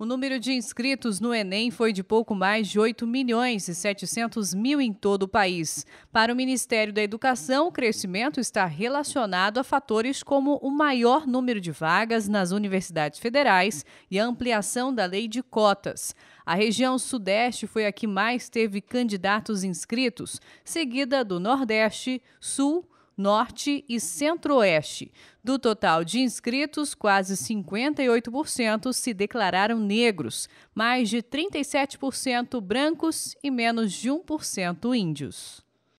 O número de inscritos no Enem foi de pouco mais de 8 milhões e 700 mil em todo o país. Para o Ministério da Educação, o crescimento está relacionado a fatores como o maior número de vagas nas universidades federais e a ampliação da lei de cotas. A região Sudeste foi a que mais teve candidatos inscritos, seguida do Nordeste, Sul, Norte e Centro-Oeste. Do total de inscritos, quase 58% se declararam negros, mais de 37% brancos e menos de 1% índios.